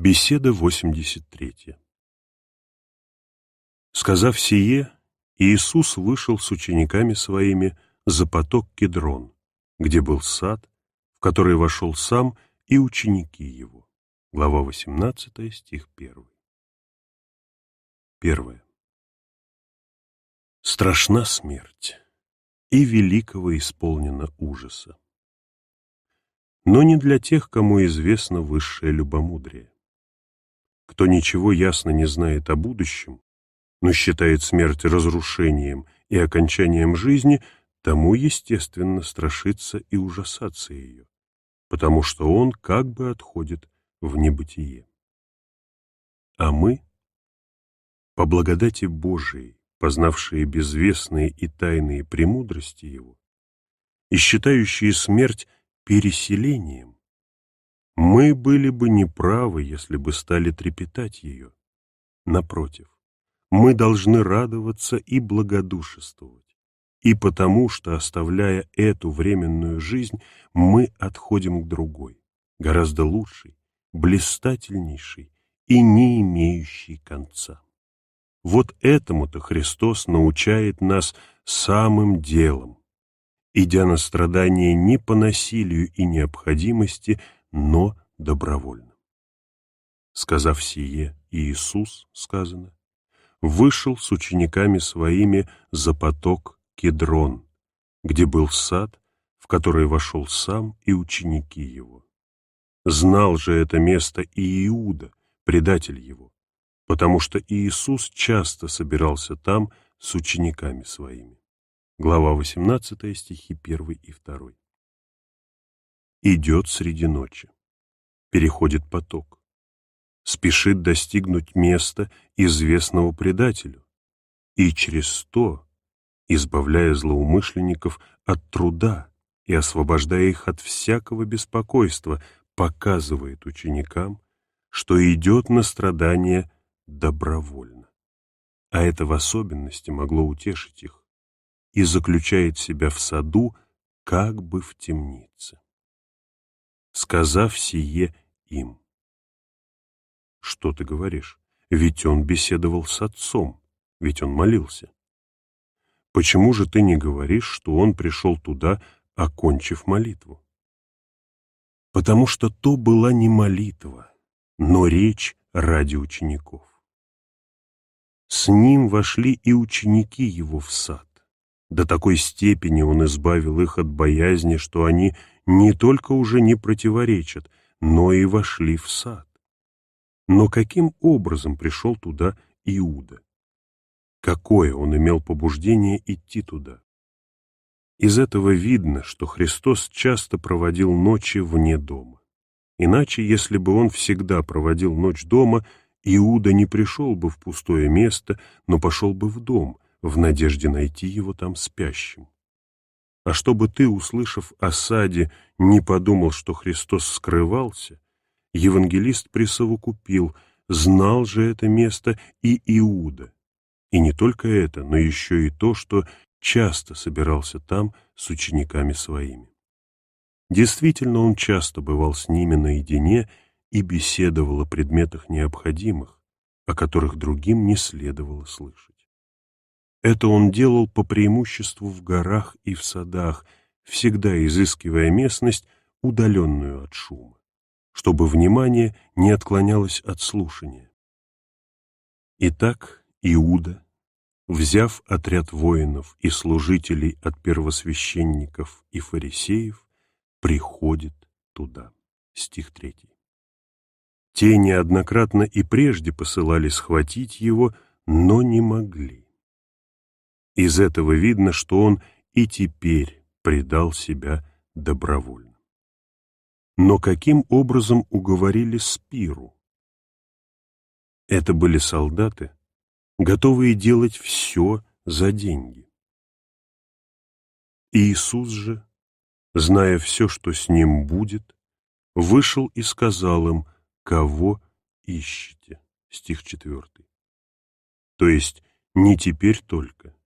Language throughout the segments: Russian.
Беседа 83 Сказав сие, Иисус вышел с учениками своими за поток Кедрон, где был сад, в который вошел сам и ученики его. Глава 18, стих 1. Первое. Страшна смерть, и великого исполнена ужаса. Но не для тех, кому известно высшее любомудрие кто ничего ясно не знает о будущем, но считает смерть разрушением и окончанием жизни, тому, естественно, страшится и ужасаться ее, потому что он как бы отходит в небытие. А мы, по благодати Божией, познавшие безвестные и тайные премудрости Его, и считающие смерть переселением, мы были бы неправы, если бы стали трепетать ее. Напротив, мы должны радоваться и благодушествовать. И потому, что, оставляя эту временную жизнь, мы отходим к другой, гораздо лучшей, блистательнейшей и не имеющей конца. Вот этому-то Христос научает нас самым делом, идя на страдания не по насилию и необходимости, но добровольным. Сказав сие, Иисус, сказано, вышел с учениками своими за поток Кедрон, где был сад, в который вошел сам и ученики его. Знал же это место и Иуда, предатель его, потому что Иисус часто собирался там с учениками своими. Глава 18, стихи 1 и 2 идет среди ночи, переходит поток, спешит достигнуть места, известного предателю, и через то, избавляя злоумышленников от труда и освобождая их от всякого беспокойства, показывает ученикам, что идет на страдания добровольно. А это в особенности могло утешить их и заключает себя в саду, как бы в темнице сказав сие им. Что ты говоришь? Ведь он беседовал с отцом, ведь он молился. Почему же ты не говоришь, что он пришел туда, окончив молитву? Потому что то была не молитва, но речь ради учеников. С ним вошли и ученики его в сад. До такой степени он избавил их от боязни, что они не только уже не противоречат, но и вошли в сад. Но каким образом пришел туда Иуда? Какое он имел побуждение идти туда? Из этого видно, что Христос часто проводил ночи вне дома. Иначе, если бы он всегда проводил ночь дома, Иуда не пришел бы в пустое место, но пошел бы в дом — в надежде найти его там спящим. А чтобы ты, услышав о саде, не подумал, что Христос скрывался, евангелист присовокупил, знал же это место и Иуда. И не только это, но еще и то, что часто собирался там с учениками своими. Действительно, он часто бывал с ними наедине и беседовал о предметах необходимых, о которых другим не следовало слышать. Это он делал по преимуществу в горах и в садах, всегда изыскивая местность, удаленную от шума, чтобы внимание не отклонялось от слушания. Итак, Иуда, взяв отряд воинов и служителей от первосвященников и фарисеев, приходит туда. Стих 3. Те неоднократно и прежде посылали схватить его, но не могли. Из этого видно, что он и теперь предал себя добровольно. Но каким образом уговорили Спиру? Это были солдаты, готовые делать все за деньги. Иисус же, зная все, что с ним будет, вышел и сказал им, кого ищете. Стих 4. То есть не теперь только,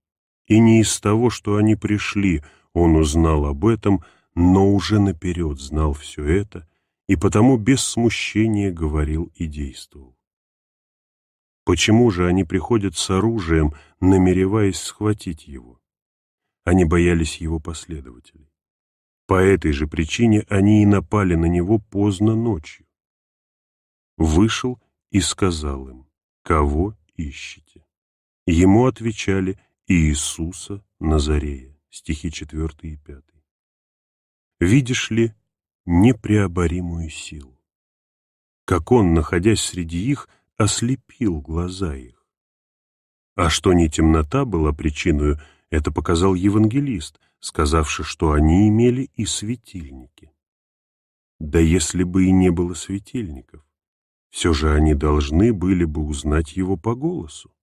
и не из того, что они пришли, он узнал об этом, но уже наперед знал все это и потому без смущения говорил и действовал. Почему же они приходят с оружием, намереваясь схватить его? Они боялись его последователей. По этой же причине они и напали на него поздно ночью. Вышел и сказал им, кого ищете. Ему отвечали, Иисуса Назарея, стихи 4 и 5. Видишь ли непреоборимую силу? Как он, находясь среди их, ослепил глаза их. А что не темнота была причиной, это показал евангелист, сказавший, что они имели и светильники. Да если бы и не было светильников, все же они должны были бы узнать его по голосу.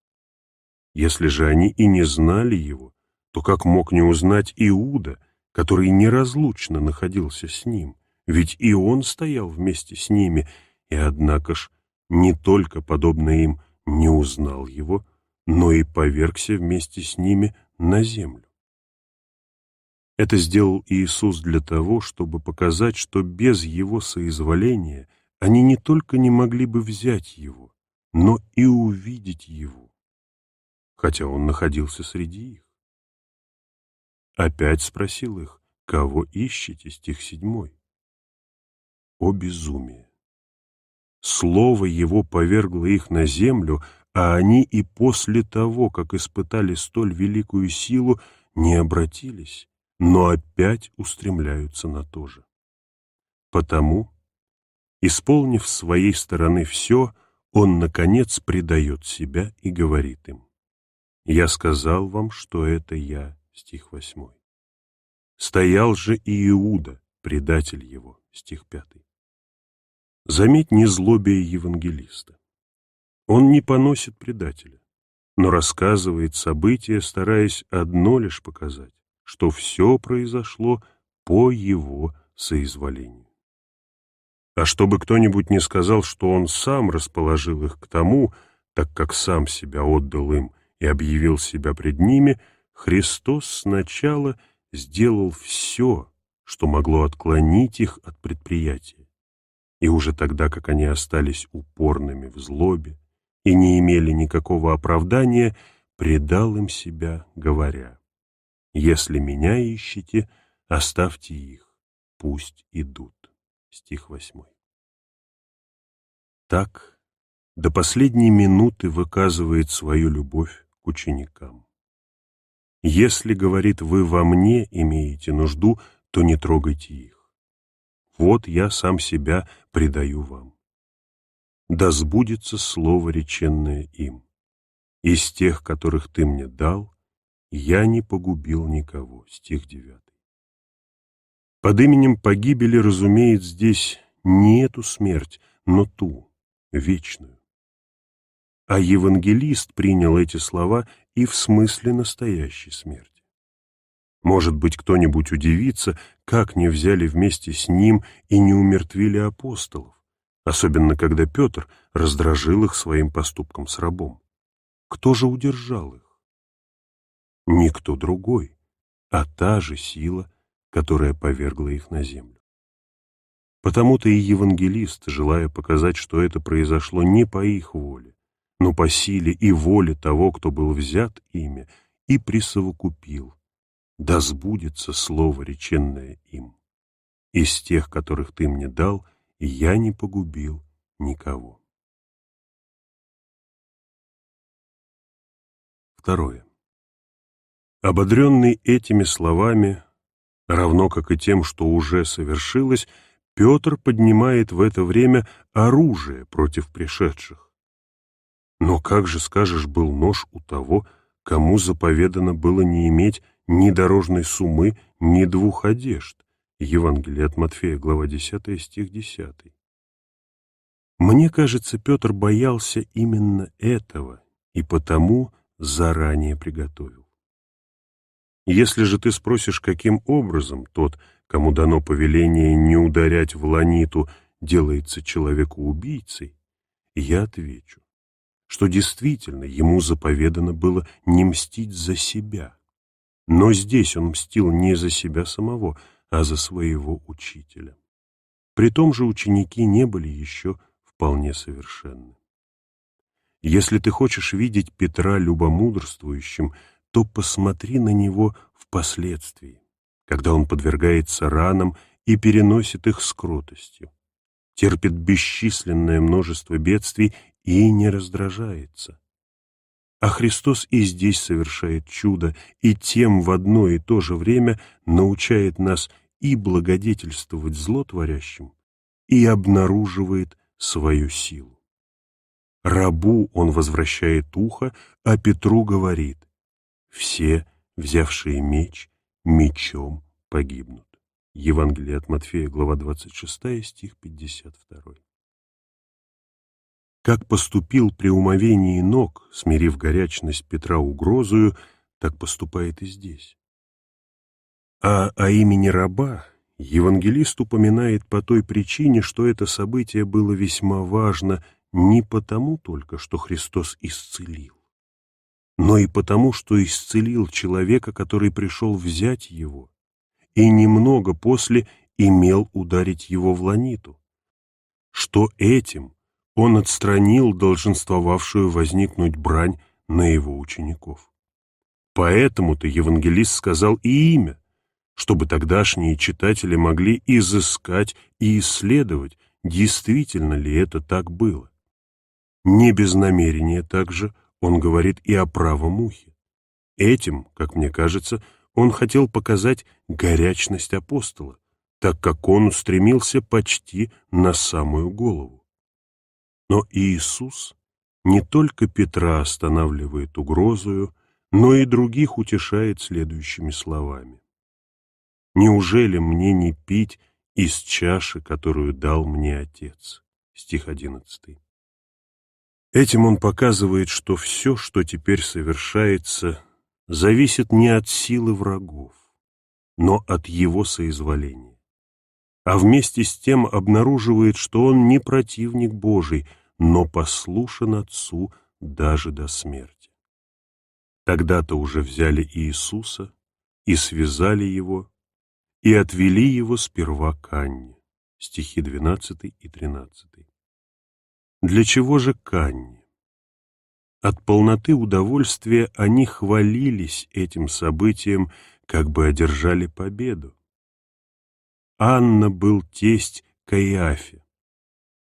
Если же они и не знали его, то как мог не узнать Иуда, который неразлучно находился с ним? Ведь и он стоял вместе с ними, и однако ж не только, подобно им, не узнал его, но и повергся вместе с ними на землю. Это сделал Иисус для того, чтобы показать, что без его соизволения они не только не могли бы взять его, но и увидеть его хотя он находился среди их. Опять спросил их, кого ищете, стих седьмой. О безумие! Слово его повергло их на землю, а они и после того, как испытали столь великую силу, не обратились, но опять устремляются на то же. Потому, исполнив своей стороны все, он, наконец, предает себя и говорит им, я сказал вам, что это я, стих 8. Стоял же и Иуда, предатель его, стих 5. Заметь незлобие евангелиста. Он не поносит предателя, но рассказывает события, стараясь одно лишь показать, что все произошло по его соизволению. А чтобы кто-нибудь не сказал, что он сам расположил их к тому, так как сам себя отдал им, и объявил себя пред ними, Христос сначала сделал все, что могло отклонить их от предприятия. И уже тогда, как они остались упорными в злобе и не имели никакого оправдания, предал им себя, говоря, «Если меня ищете, оставьте их, пусть идут». Стих 8. Так до последней минуты выказывает свою любовь к ученикам. «Если, — говорит, — вы во мне имеете нужду, то не трогайте их. Вот я сам себя предаю вам. Да сбудется слово, реченное им. Из тех, которых ты мне дал, я не погубил никого». Стих 9. Под именем погибели разумеет здесь не эту смерть, но ту, вечную а евангелист принял эти слова и в смысле настоящей смерти. Может быть, кто-нибудь удивится, как не взяли вместе с ним и не умертвили апостолов, особенно когда Петр раздражил их своим поступком с рабом. Кто же удержал их? Никто другой, а та же сила, которая повергла их на землю. Потому-то и евангелист, желая показать, что это произошло не по их воле, но по силе и воле того, кто был взят ими, и присовокупил. Да сбудется слово, реченное им. Из тех, которых ты мне дал, я не погубил никого. Второе. Ободренный этими словами, равно как и тем, что уже совершилось, Петр поднимает в это время оружие против пришедших но как же, скажешь, был нож у того, кому заповедано было не иметь ни дорожной суммы, ни двух одежд? Евангелие от Матфея, глава 10, стих 10. Мне кажется, Петр боялся именно этого и потому заранее приготовил. Если же ты спросишь, каким образом тот, кому дано повеление не ударять в ланиту, делается человеку убийцей, я отвечу что действительно ему заповедано было не мстить за себя. Но здесь он мстил не за себя самого, а за своего учителя. При том же ученики не были еще вполне совершенны. Если ты хочешь видеть Петра любомудрствующим, то посмотри на него впоследствии, когда он подвергается ранам и переносит их с кротостью, терпит бесчисленное множество бедствий и не раздражается. А Христос и здесь совершает чудо, и тем в одно и то же время научает нас и благодетельствовать злотворящим, и обнаруживает свою силу. Рабу он возвращает ухо, а Петру говорит, «Все, взявшие меч, мечом погибнут». Евангелие от Матфея, глава 26, стих 52. Как поступил при умовении ног, смирив горячность Петра угрозою, так поступает и здесь. А о имени раба евангелист упоминает по той причине, что это событие было весьма важно не потому только, что Христос исцелил, но и потому, что исцелил человека, который пришел взять его, и немного после имел ударить его в ланиту, что этим он отстранил долженствовавшую возникнуть брань на его учеников. Поэтому-то евангелист сказал и имя, чтобы тогдашние читатели могли изыскать и исследовать, действительно ли это так было. Не без намерения также он говорит и о правом ухе. Этим, как мне кажется, он хотел показать горячность апостола, так как он устремился почти на самую голову. Но Иисус не только Петра останавливает угрозою, но и других утешает следующими словами. «Неужели мне не пить из чаши, которую дал мне Отец?» Стих 11. Этим он показывает, что все, что теперь совершается, зависит не от силы врагов, но от его соизволения. А вместе с тем обнаруживает, что он не противник Божий – но послушен Отцу даже до смерти. Тогда-то уже взяли Иисуса и связали его, и отвели его сперва к Анне. Стихи 12 и 13. Для чего же к Анне? От полноты удовольствия они хвалились этим событием, как бы одержали победу. Анна был тесть Каиафе.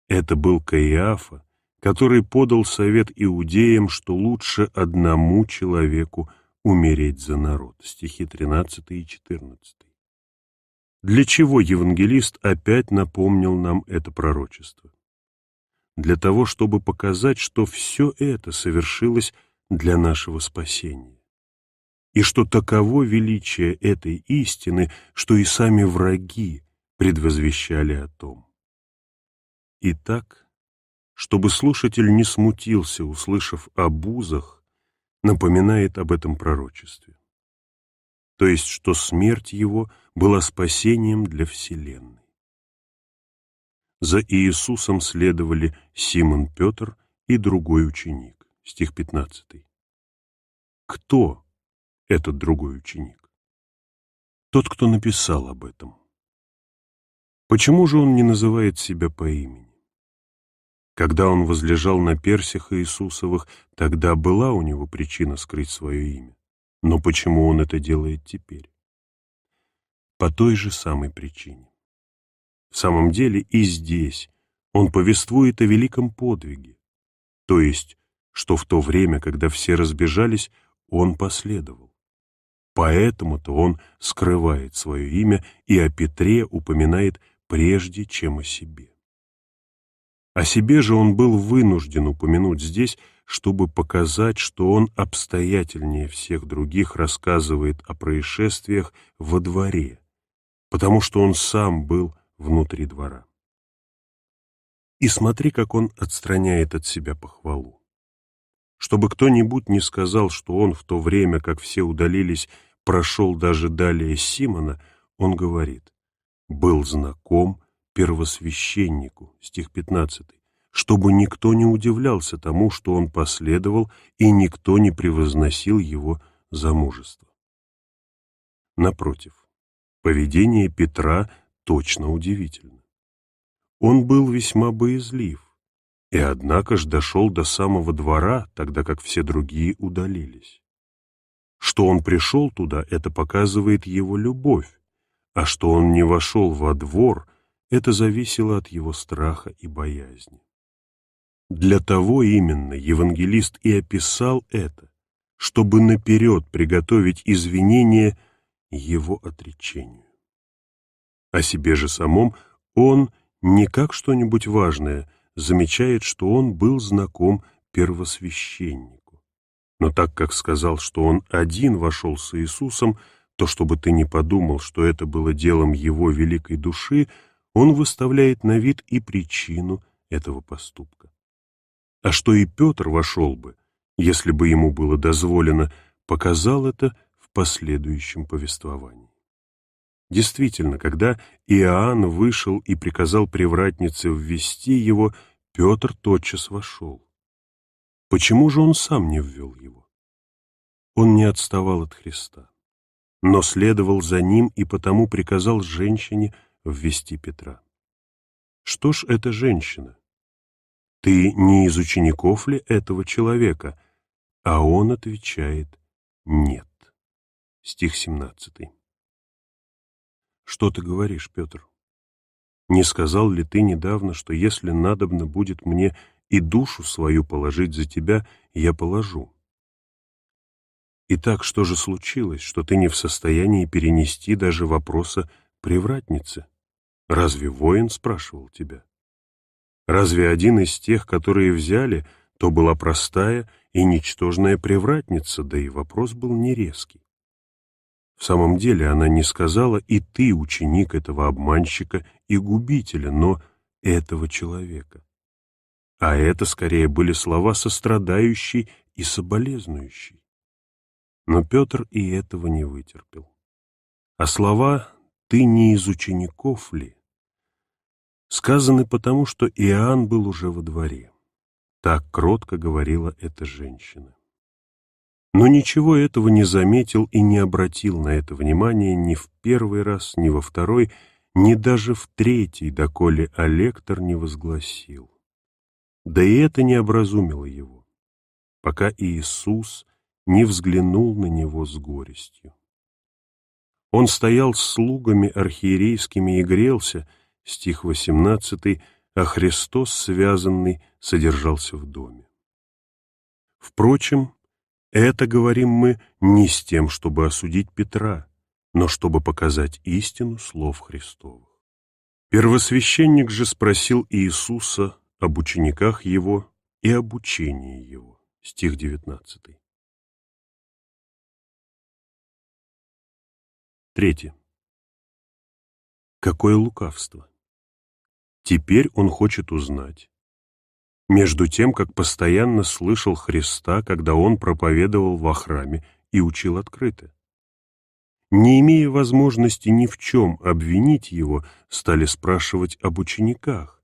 Это был Каиафа, который подал совет иудеям, что лучше одному человеку умереть за народ. Стихи 13 и 14. Для чего евангелист опять напомнил нам это пророчество? Для того, чтобы показать, что все это совершилось для нашего спасения. И что таково величие этой истины, что и сами враги предвозвещали о том. Итак, чтобы слушатель не смутился, услышав о бузах, напоминает об этом пророчестве. То есть, что смерть его была спасением для Вселенной. За Иисусом следовали Симон Петр и другой ученик. Стих 15. Кто этот другой ученик? Тот, кто написал об этом. Почему же он не называет себя по имени? Когда он возлежал на персях Иисусовых, тогда была у него причина скрыть свое имя. Но почему он это делает теперь? По той же самой причине. В самом деле и здесь он повествует о великом подвиге, то есть, что в то время, когда все разбежались, он последовал. Поэтому-то он скрывает свое имя и о Петре упоминает прежде, чем о себе. О себе же он был вынужден упомянуть здесь, чтобы показать, что он обстоятельнее всех других рассказывает о происшествиях во дворе, потому что он сам был внутри двора. И смотри, как он отстраняет от себя похвалу. Чтобы кто-нибудь не сказал, что он в то время, как все удалились, прошел даже далее Симона, он говорит «был знаком первосвященнику, стих 15, чтобы никто не удивлялся тому, что он последовал, и никто не превозносил его за мужество. Напротив, поведение Петра точно удивительно. Он был весьма боязлив, и однако ж дошел до самого двора, тогда как все другие удалились. Что он пришел туда, это показывает его любовь, а что он не вошел во двор — это зависело от его страха и боязни. Для того именно евангелист и описал это, чтобы наперед приготовить извинение его отречению. О себе же самом он, не как что-нибудь важное, замечает, что он был знаком первосвященнику. Но так как сказал, что он один вошел с Иисусом, то чтобы ты не подумал, что это было делом его великой души — он выставляет на вид и причину этого поступка. А что и Петр вошел бы, если бы ему было дозволено, показал это в последующем повествовании. Действительно, когда Иоанн вышел и приказал привратнице ввести его, Петр тотчас вошел. Почему же он сам не ввел его? Он не отставал от Христа, но следовал за ним и потому приказал женщине – ввести Петра. Что ж это женщина? Ты не из учеников ли этого человека? А он отвечает «нет». Стих 17. Что ты говоришь, Петр? Не сказал ли ты недавно, что если надобно будет мне и душу свою положить за тебя, я положу? Итак, что же случилось, что ты не в состоянии перенести даже вопроса Привратница. Разве воин спрашивал тебя? Разве один из тех, которые взяли, то была простая и ничтожная превратница? да и вопрос был нерезкий. В самом деле она не сказала «и ты, ученик этого обманщика и губителя», но «этого человека». А это скорее были слова сострадающий и соболезнующий. Но Петр и этого не вытерпел. А слова ты не из учеников ли?» Сказаны потому, что Иоанн был уже во дворе. Так кротко говорила эта женщина. Но ничего этого не заметил и не обратил на это внимания ни в первый раз, ни во второй, ни даже в третий, доколе Олектор не возгласил. Да и это не образумило его, пока Иисус не взглянул на него с горестью. Он стоял с слугами архиерейскими и грелся, стих 18, а Христос, связанный, содержался в доме. Впрочем, это, говорим мы, не с тем, чтобы осудить Петра, но чтобы показать истину слов Христовых. Первосвященник же спросил Иисуса об учениках его и об учении его. Стих 19. Третье. Какое лукавство! Теперь он хочет узнать. Между тем, как постоянно слышал Христа, когда он проповедовал во храме и учил открыто. Не имея возможности ни в чем обвинить его, стали спрашивать об учениках,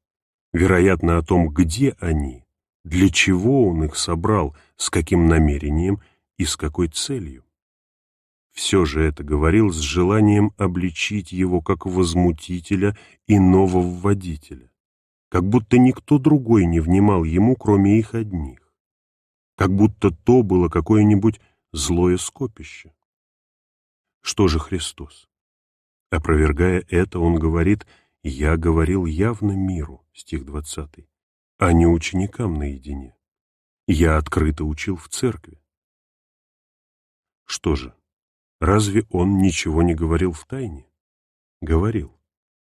вероятно, о том, где они, для чего он их собрал, с каким намерением и с какой целью все же это говорил с желанием обличить его как возмутителя и нововводителя, как будто никто другой не внимал ему, кроме их одних, как будто то было какое-нибудь злое скопище. Что же Христос? Опровергая это, он говорит «Я говорил явно миру», стих 20, а не ученикам наедине. «Я открыто учил в церкви». Что же, Разве он ничего не говорил в тайне? Говорил.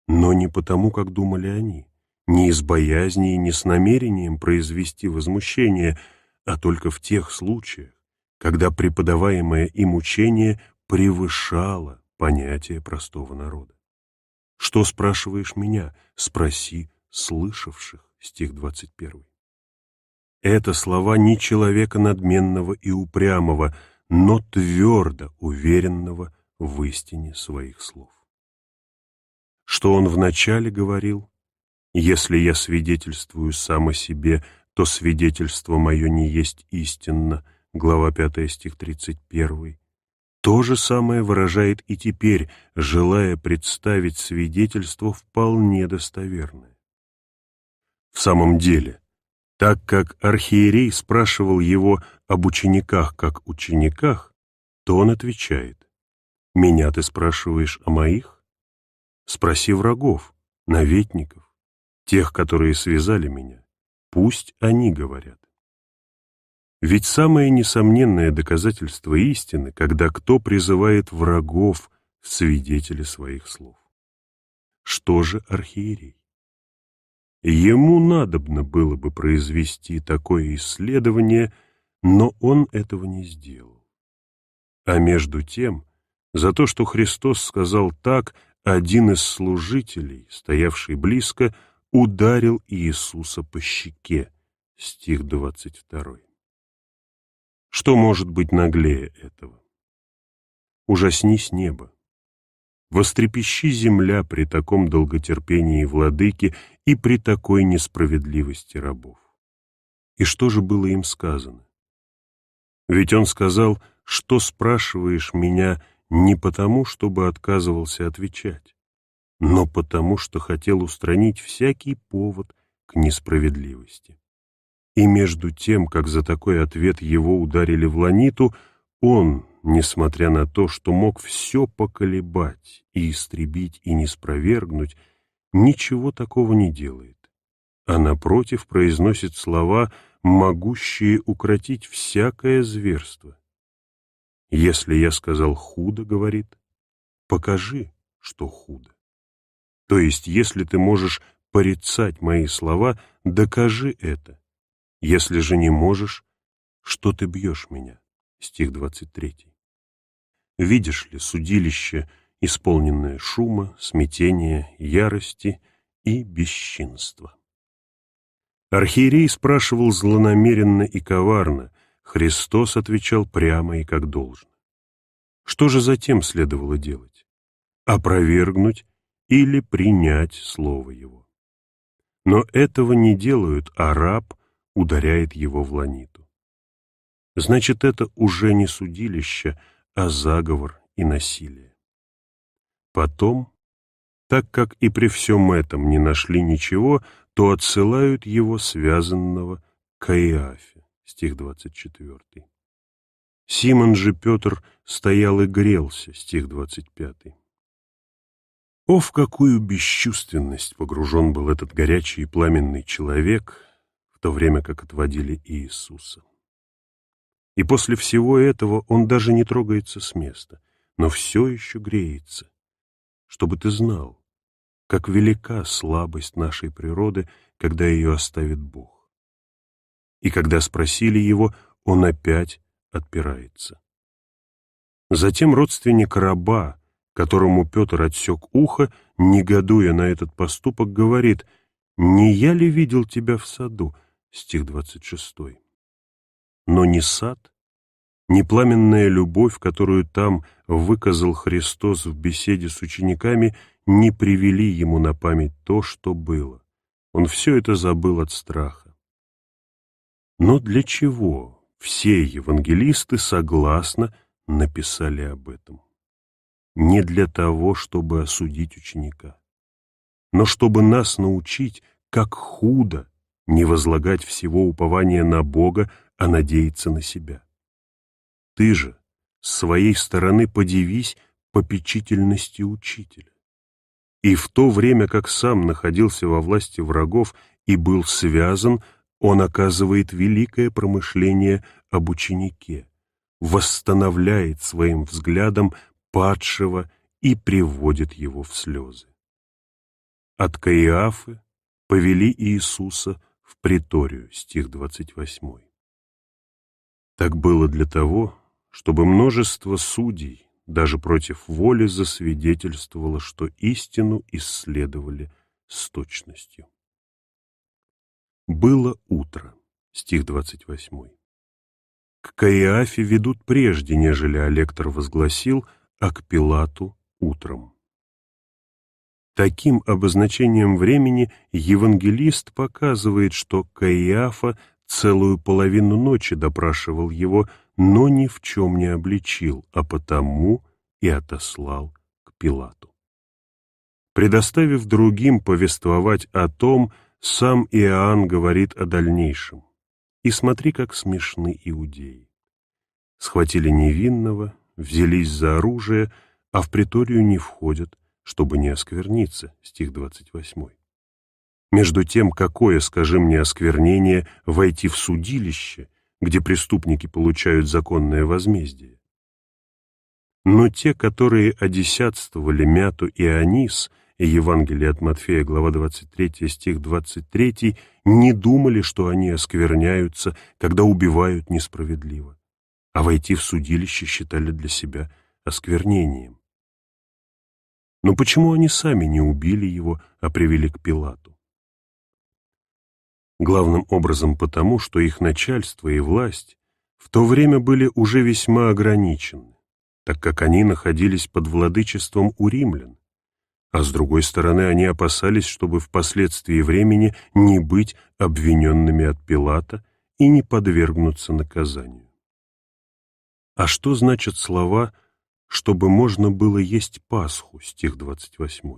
Но не потому, как думали они, не из боязни и не с намерением произвести возмущение, а только в тех случаях, когда преподаваемое им учение превышало понятие простого народа. «Что спрашиваешь меня?» — спроси слышавших, стих 21. Это слова не человека надменного и упрямого — но твердо уверенного в истине своих слов. Что он вначале говорил, «Если я свидетельствую сам о себе, то свидетельство мое не есть истинно», глава 5 стих 31, то же самое выражает и теперь, желая представить свидетельство вполне достоверное. В самом деле, так как архиерей спрашивал его об учениках как учениках, то он отвечает, «Меня ты спрашиваешь о моих? Спроси врагов, наветников, тех, которые связали меня. Пусть они говорят». Ведь самое несомненное доказательство истины, когда кто призывает врагов в свидетели своих слов. Что же архиерей? Ему надобно было бы произвести такое исследование, но он этого не сделал. А между тем, за то, что Христос сказал так, один из служителей, стоявший близко, ударил Иисуса по щеке. Стих 22. Что может быть наглее этого? Ужаснись небо. Вострепещи земля при таком долготерпении владыки и при такой несправедливости рабов. И что же было им сказано? Ведь он сказал, что спрашиваешь меня не потому, чтобы отказывался отвечать, но потому, что хотел устранить всякий повод к несправедливости. И между тем, как за такой ответ его ударили в ланиту, он, несмотря на то, что мог все поколебать и истребить и не спровергнуть, ничего такого не делает, а напротив произносит слова, могущие укротить всякое зверство. «Если я сказал худо, — говорит, — покажи, что худо. То есть, если ты можешь порицать мои слова, докажи это. Если же не можешь, что ты бьешь меня?» стих 23. Видишь ли судилище, исполненное шума, смятения, ярости и бесчинства? Архиерей спрашивал злонамеренно и коварно, Христос отвечал прямо и как должно. Что же затем следовало делать? Опровергнуть или принять слово его. Но этого не делают, а раб ударяет его в ланиту. Значит, это уже не судилище, а заговор и насилие. Потом, так как и при всем этом не нашли ничего, то отсылают его связанного к Аиафе, стих 24. Симон же Петр стоял и грелся, стих 25. О, в какую бесчувственность погружен был этот горячий и пламенный человек, в то время как отводили Иисуса. И после всего этого он даже не трогается с места, но все еще греется. Чтобы ты знал, как велика слабость нашей природы, когда ее оставит Бог. И когда спросили его, он опять отпирается. Затем родственник раба, которому Петр отсек ухо, негодуя на этот поступок, говорит, «Не я ли видел тебя в саду?» стих 26 но не сад, не пламенная любовь, которую там выказал Христос в беседе с учениками, не привели ему на память то, что было. Он все это забыл от страха. Но для чего все евангелисты согласно написали об этом? Не для того, чтобы осудить ученика, но чтобы нас научить, как худо не возлагать всего упования на Бога а надеяться на себя. Ты же с своей стороны подивись попечительности учителя. И в то время, как сам находился во власти врагов и был связан, он оказывает великое промышление об ученике, восстановляет своим взглядом падшего и приводит его в слезы. От Каиафы повели Иисуса в приторию, стих 28. Так было для того, чтобы множество судей даже против воли засвидетельствовало, что истину исследовали с точностью. «Было утро», стих 28. К Каиафе ведут прежде, нежели Олектор возгласил, а к Пилату — утром. Таким обозначением времени евангелист показывает, что Каиафа целую половину ночи допрашивал его, но ни в чем не обличил, а потому и отослал к Пилату. Предоставив другим повествовать о том, сам Иоанн говорит о дальнейшем. И смотри, как смешны иудеи. Схватили невинного, взялись за оружие, а в приторию не входят, чтобы не оскверниться, стих 28. Между тем, какое, скажи мне, осквернение войти в судилище, где преступники получают законное возмездие? Но те, которые одесятствовали мяту и анис, и Евангелие от Матфея, глава 23, стих 23, не думали, что они оскверняются, когда убивают несправедливо, а войти в судилище считали для себя осквернением. Но почему они сами не убили его, а привели к Пилату? главным образом потому, что их начальство и власть в то время были уже весьма ограничены, так как они находились под владычеством у римлян, а с другой стороны они опасались, чтобы впоследствии времени не быть обвиненными от Пилата и не подвергнуться наказанию. А что значат слова «чтобы можно было есть Пасху» стих 28?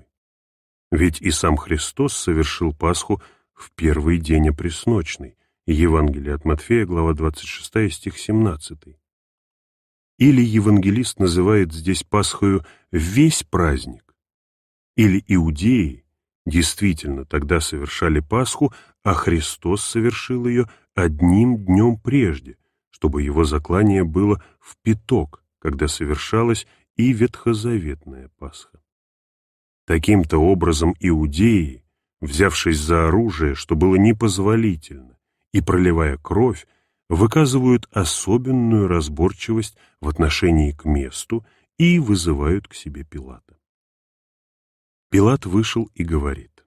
Ведь и сам Христос совершил Пасху – в первый день опресночный. Евангелие от Матфея, глава 26, стих 17. Или евангелист называет здесь Пасхою весь праздник, или иудеи действительно тогда совершали Пасху, а Христос совершил ее одним днем прежде, чтобы его заклание было в пяток, когда совершалась и ветхозаветная Пасха. Таким-то образом иудеи взявшись за оружие, что было непозволительно, и проливая кровь, выказывают особенную разборчивость в отношении к месту и вызывают к себе Пилата. Пилат вышел и говорит,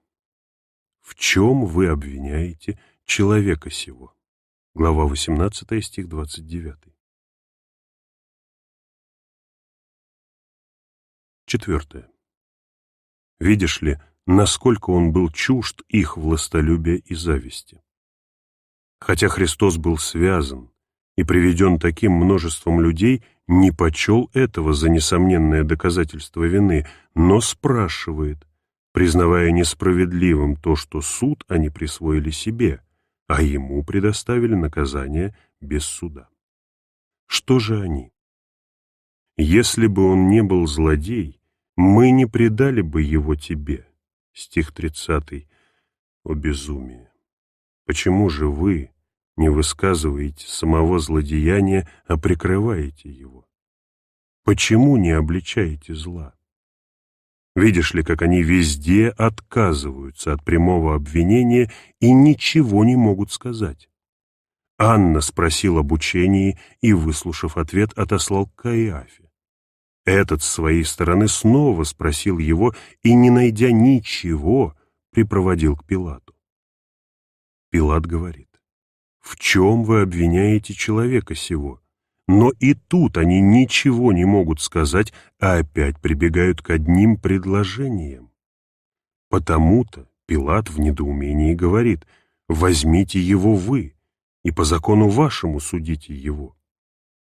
«В чем вы обвиняете человека сего?» Глава 18, стих 29. Четвертое. Видишь ли, насколько он был чужд их властолюбия и зависти. Хотя Христос был связан и приведен таким множеством людей, не почел этого за несомненное доказательство вины, но спрашивает, признавая несправедливым то, что суд они присвоили себе, а ему предоставили наказание без суда. Что же они? Если бы он не был злодей, мы не предали бы его тебе, стих 30, о безумии. Почему же вы не высказываете самого злодеяния, а прикрываете его? Почему не обличаете зла? Видишь ли, как они везде отказываются от прямого обвинения и ничего не могут сказать. Анна спросил об учении и, выслушав ответ, отослал к Каиафе. Этот, с своей стороны, снова спросил его и, не найдя ничего, припроводил к Пилату. Пилат говорит, «В чем вы обвиняете человека сего?» Но и тут они ничего не могут сказать, а опять прибегают к одним предложениям. Потому-то Пилат в недоумении говорит, «Возьмите его вы, и по закону вашему судите его».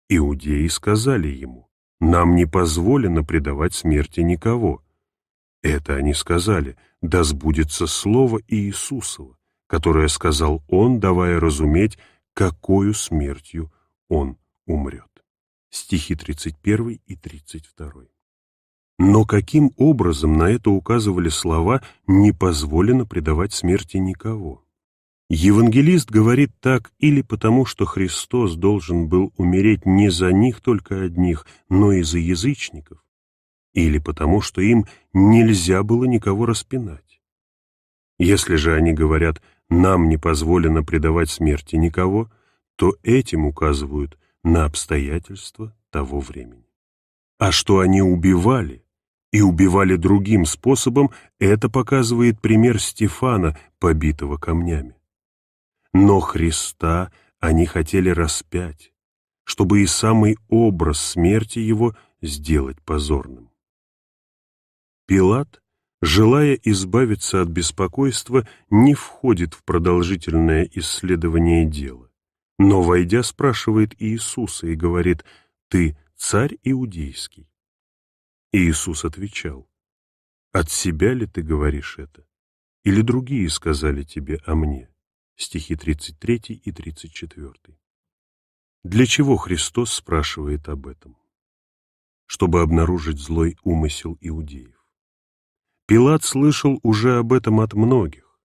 Иудеи сказали ему, нам не позволено предавать смерти никого. Это они сказали, да сбудется слово Иисусова, которое сказал Он, давая разуметь, какую смертью Он умрет. Стихи 31 и 32. Но каким образом на это указывали слова «не позволено предавать смерти никого»? Евангелист говорит так или потому, что Христос должен был умереть не за них только одних, но и за язычников, или потому, что им нельзя было никого распинать. Если же они говорят «нам не позволено предавать смерти никого», то этим указывают на обстоятельства того времени. А что они убивали, и убивали другим способом, это показывает пример Стефана, побитого камнями но Христа они хотели распять, чтобы и самый образ смерти его сделать позорным. Пилат, желая избавиться от беспокойства, не входит в продолжительное исследование дела, но, войдя, спрашивает Иисуса и говорит «Ты царь иудейский?» Иисус отвечал «От себя ли ты говоришь это? Или другие сказали тебе о мне?» стихи 33 и 34. Для чего Христос спрашивает об этом? Чтобы обнаружить злой умысел иудеев. Пилат слышал уже об этом от многих,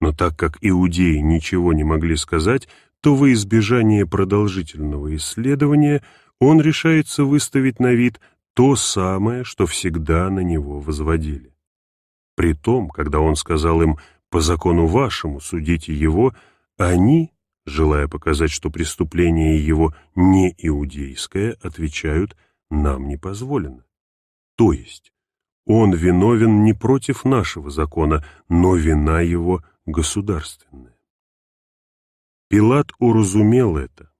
но так как иудеи ничего не могли сказать, то во избежание продолжительного исследования он решается выставить на вид то самое, что всегда на него возводили. При том, когда он сказал им по закону вашему судите его, они, желая показать, что преступление его не иудейское, отвечают «нам не позволено». То есть он виновен не против нашего закона, но вина его государственная. Пилат уразумел это,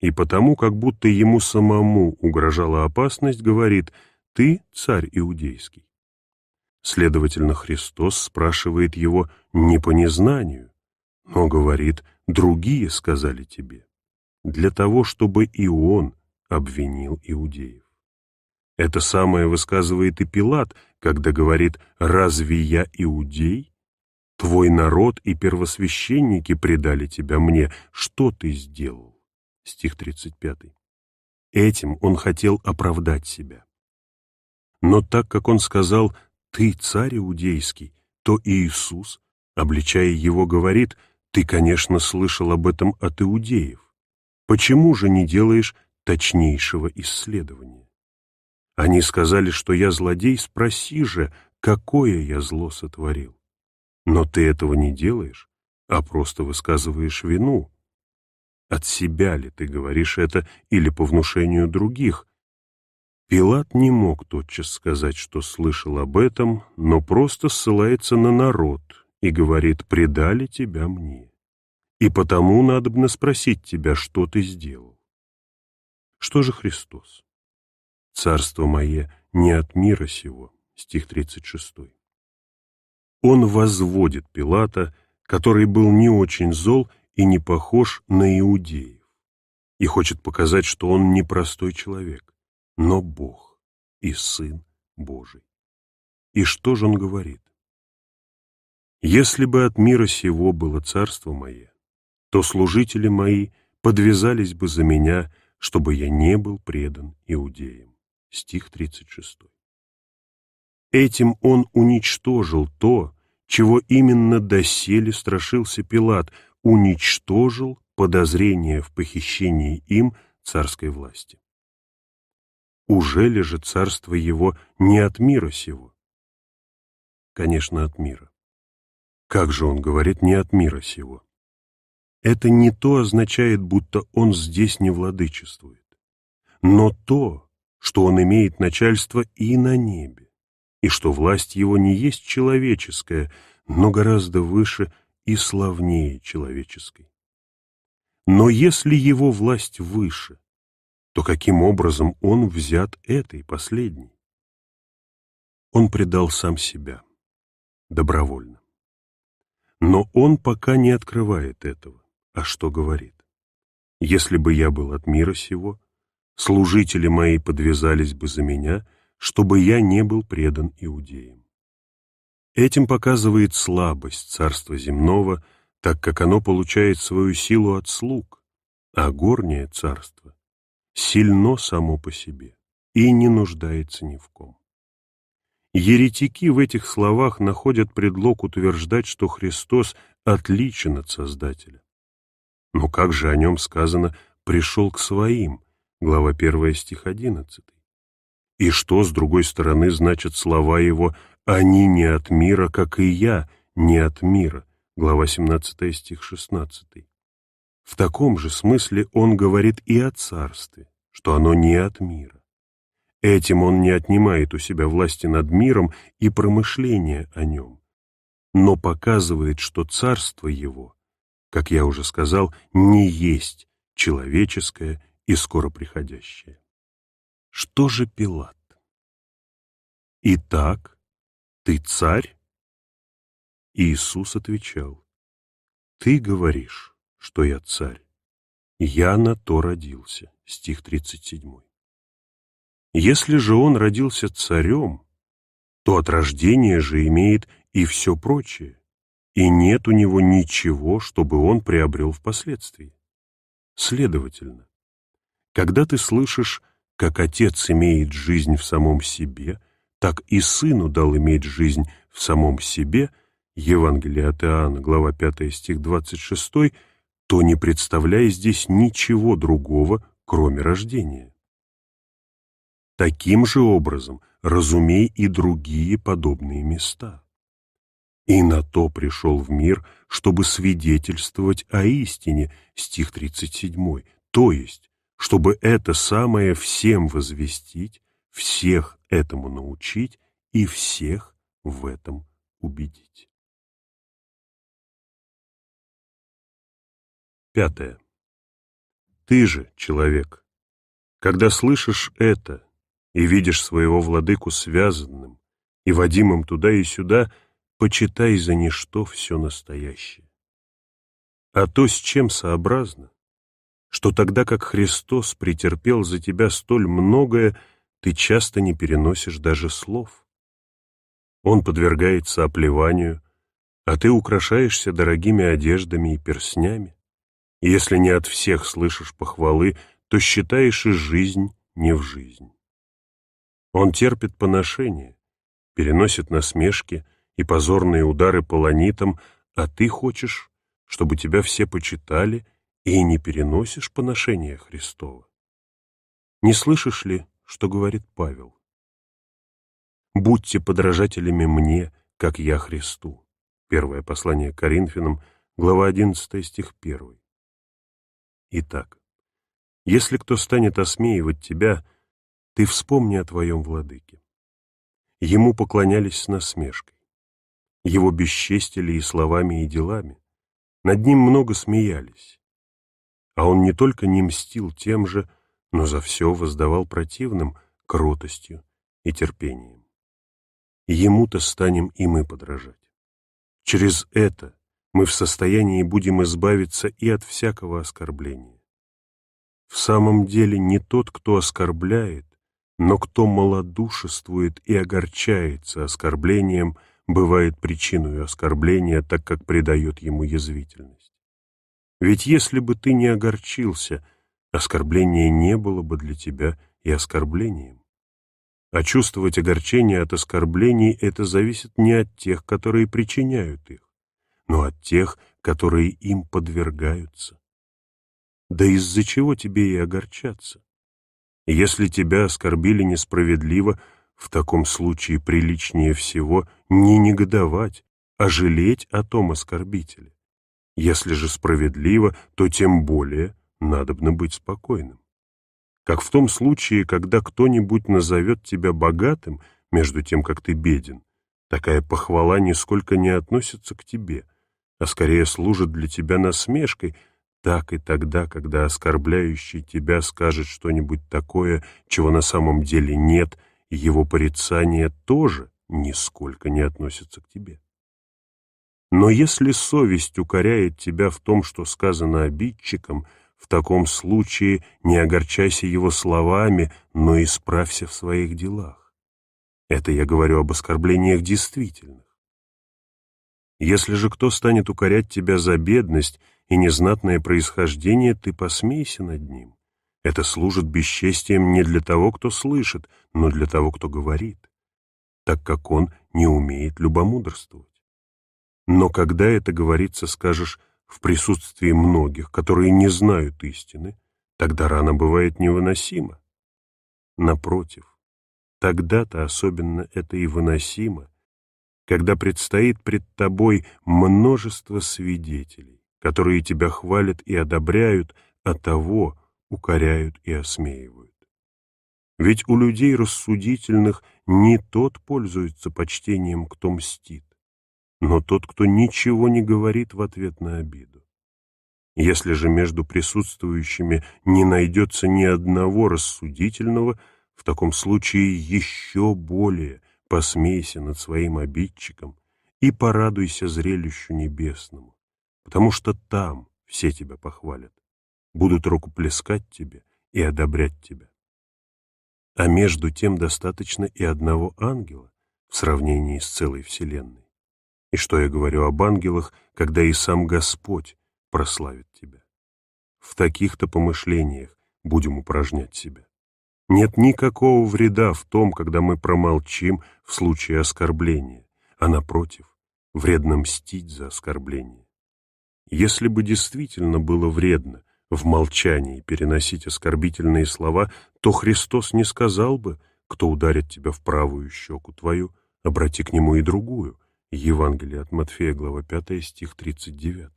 и потому, как будто ему самому угрожала опасность, говорит «ты царь иудейский». Следовательно, Христос спрашивает его не по незнанию, но говорит «другие сказали тебе», для того, чтобы и он обвинил иудеев. Это самое высказывает и Пилат, когда говорит «разве я иудей? Твой народ и первосвященники предали тебя мне. Что ты сделал?» Стих 35. Этим он хотел оправдать себя. Но так как он сказал ты царь иудейский, то Иисус, обличая его, говорит, ты, конечно, слышал об этом от иудеев. Почему же не делаешь точнейшего исследования? Они сказали, что я злодей, спроси же, какое я зло сотворил. Но ты этого не делаешь, а просто высказываешь вину. От себя ли ты говоришь это или по внушению других, Пилат не мог тотчас сказать, что слышал об этом, но просто ссылается на народ и говорит «предали тебя мне». И потому надобно спросить тебя, что ты сделал. Что же Христос? Царство мое не от мира сего, стих 36. Он возводит Пилата, который был не очень зол и не похож на иудеев, и хочет показать, что он непростой человек но Бог и Сын Божий. И что же он говорит? «Если бы от мира сего было царство мое, то служители мои подвязались бы за меня, чтобы я не был предан иудеям». Стих 36. Этим он уничтожил то, чего именно доселе страшился Пилат, уничтожил подозрение в похищении им царской власти. Ужели же царство его не от мира сего? Конечно, от мира. Как же он говорит «не от мира сего»? Это не то означает, будто он здесь не владычествует, но то, что он имеет начальство и на небе, и что власть его не есть человеческая, но гораздо выше и славнее человеческой. Но если его власть выше, то каким образом он взят этой, последней? Он предал сам себя. Добровольно. Но он пока не открывает этого. А что говорит? Если бы я был от мира сего, служители мои подвязались бы за меня, чтобы я не был предан иудеям. Этим показывает слабость царства земного, так как оно получает свою силу от слуг, а горнее царство сильно само по себе и не нуждается ни в ком. Еретики в этих словах находят предлог утверждать, что Христос отличен от Создателя. Но как же о нем сказано «пришел к своим» глава 1 стих 11? И что, с другой стороны, значат слова его «они не от мира, как и я не от мира» глава 17 стих 16? В таком же смысле он говорит и о царстве что оно не от мира. Этим он не отнимает у себя власти над миром и промышления о нем, но показывает, что царство его, как я уже сказал, не есть человеческое и скоро приходящее. Что же Пилат? «Итак, ты царь?» Иисус отвечал, «Ты говоришь, что я царь. «Я на то родился» — стих 37. Если же он родился царем, то от рождения же имеет и все прочее, и нет у него ничего, чтобы он приобрел впоследствии. Следовательно, когда ты слышишь, как отец имеет жизнь в самом себе, так и сыну дал иметь жизнь в самом себе, Евангелие от Иоанна, глава 5, стих 26, то не представляя здесь ничего другого, кроме рождения. Таким же образом разумей и другие подобные места. «И на то пришел в мир, чтобы свидетельствовать о истине» стих 37, то есть, чтобы это самое всем возвестить, всех этому научить и всех в этом убедить. Пятое. Ты же, человек, когда слышишь это и видишь своего владыку связанным и водимым туда и сюда, почитай за ничто все настоящее. А то, с чем сообразно, что тогда как Христос претерпел за тебя столь многое, ты часто не переносишь даже слов. Он подвергается оплеванию, а ты украшаешься дорогими одеждами и перснями. Если не от всех слышишь похвалы, то считаешь и жизнь не в жизнь. Он терпит поношение, переносит насмешки и позорные удары полонитом, а ты хочешь, чтобы тебя все почитали и не переносишь поношения Христова. Не слышишь ли, что говорит Павел? «Будьте подражателями мне, как я Христу». Первое послание Коринфянам, глава 11, стих 1. Итак, если кто станет осмеивать тебя, ты вспомни о твоем владыке. Ему поклонялись с насмешкой. Его бесчестили и словами, и делами. Над ним много смеялись. А он не только не мстил тем же, но за все воздавал противным кротостью и терпением. Ему-то станем и мы подражать. Через это мы в состоянии будем избавиться и от всякого оскорбления. В самом деле не тот, кто оскорбляет, но кто малодушествует и огорчается оскорблением, бывает причиной оскорбления, так как придает ему язвительность. Ведь если бы ты не огорчился, оскорбление не было бы для тебя и оскорблением. А чувствовать огорчение от оскорблений — это зависит не от тех, которые причиняют их, но от тех, которые им подвергаются. Да из-за чего тебе и огорчаться? Если тебя оскорбили несправедливо, в таком случае приличнее всего не негодовать, а жалеть о том оскорбителе. Если же справедливо, то тем более надобно быть спокойным. Как в том случае, когда кто-нибудь назовет тебя богатым, между тем, как ты беден, такая похвала нисколько не относится к тебе, а скорее служит для тебя насмешкой, так и тогда, когда оскорбляющий тебя скажет что-нибудь такое, чего на самом деле нет, и его порицание тоже нисколько не относится к тебе. Но если совесть укоряет тебя в том, что сказано обидчиком, в таком случае не огорчайся его словами, но исправься в своих делах. Это я говорю об оскорблениях действительных. Если же кто станет укорять тебя за бедность и незнатное происхождение, ты посмейся над ним. Это служит бесчестием не для того, кто слышит, но для того, кто говорит, так как он не умеет любомудрствовать. Но когда это говорится, скажешь, в присутствии многих, которые не знают истины, тогда рана бывает невыносима. Напротив, тогда-то особенно это и выносимо, когда предстоит пред тобой множество свидетелей, которые тебя хвалят и одобряют, а того укоряют и осмеивают. Ведь у людей рассудительных не тот пользуется почтением, кто мстит, но тот, кто ничего не говорит в ответ на обиду. Если же между присутствующими не найдется ни одного рассудительного, в таком случае еще более – посмейся над своим обидчиком и порадуйся зрелищу небесному, потому что там все тебя похвалят, будут руку плескать тебе и одобрять тебя. А между тем достаточно и одного ангела в сравнении с целой Вселенной. И что я говорю об ангелах, когда и сам Господь прославит тебя. В таких-то помышлениях будем упражнять себя. Нет никакого вреда в том, когда мы промолчим в случае оскорбления, а, напротив, вредно мстить за оскорбление. Если бы действительно было вредно в молчании переносить оскорбительные слова, то Христос не сказал бы, кто ударит тебя в правую щеку твою, обрати к нему и другую. Евангелие от Матфея, глава 5, стих 39.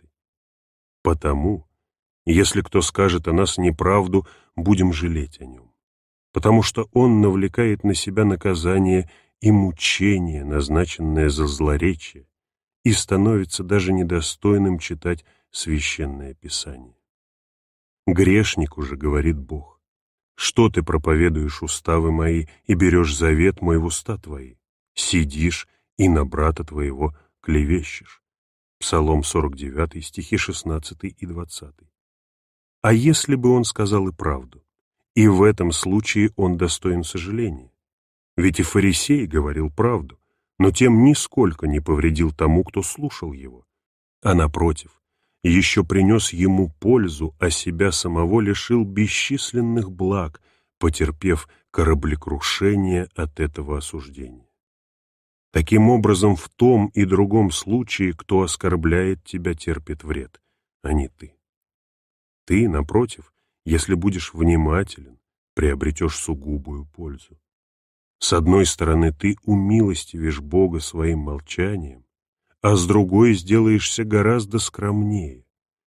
Потому, если кто скажет о нас неправду, будем жалеть о нем потому что он навлекает на себя наказание и мучение, назначенное за злоречие, и становится даже недостойным читать Священное Писание. Грешнику же говорит Бог, что ты проповедуешь уставы мои и берешь завет мой в уста твои, сидишь и на брата твоего клевещешь. Псалом 49, стихи 16 и 20. А если бы он сказал и правду? И в этом случае он достоин сожаления. Ведь и фарисей говорил правду, но тем нисколько не повредил тому, кто слушал его. А напротив, еще принес ему пользу, а себя самого лишил бесчисленных благ, потерпев кораблекрушение от этого осуждения. Таким образом, в том и другом случае, кто оскорбляет тебя, терпит вред, а не ты. Ты, напротив, если будешь внимателен, приобретешь сугубую пользу. С одной стороны, ты умилостивишь Бога своим молчанием, а с другой сделаешься гораздо скромнее.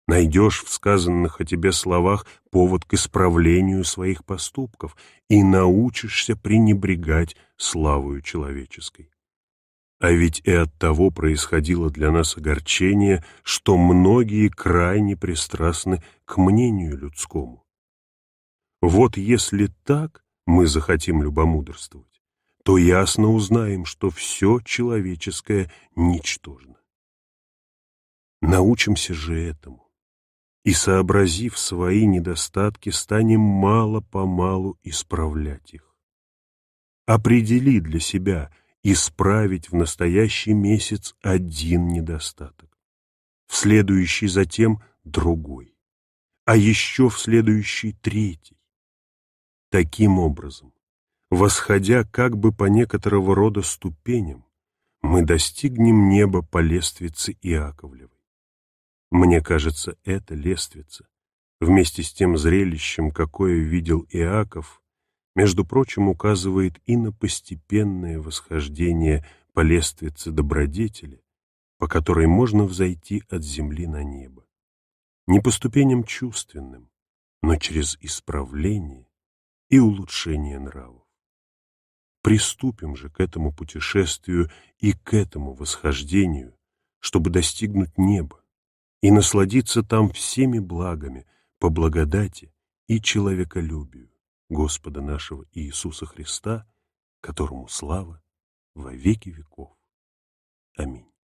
Найдешь в сказанных о тебе словах повод к исправлению своих поступков и научишься пренебрегать славою человеческой. А ведь и от того происходило для нас огорчение, что многие крайне пристрастны к мнению людскому. Вот если так мы захотим любомудрствовать, то ясно узнаем, что все человеческое ничтожно. Научимся же этому, и, сообразив свои недостатки, станем мало-помалу исправлять их. Определи для себя – исправить в настоящий месяц один недостаток, в следующий затем другой, а еще в следующий третий. Таким образом, восходя как бы по некоторого рода ступеням, мы достигнем неба по лествице Иаковлевой. Мне кажется, эта лестница вместе с тем зрелищем, какое видел Иаков, между прочим, указывает и на постепенное восхождение по лествице добродетели, по которой можно взойти от земли на небо. Не по ступеням чувственным, но через исправление и улучшение нравов. Приступим же к этому путешествию и к этому восхождению, чтобы достигнуть неба и насладиться там всеми благами по благодати и человеколюбию. Господа нашего Иисуса Христа, которому слава во веки веков. Аминь.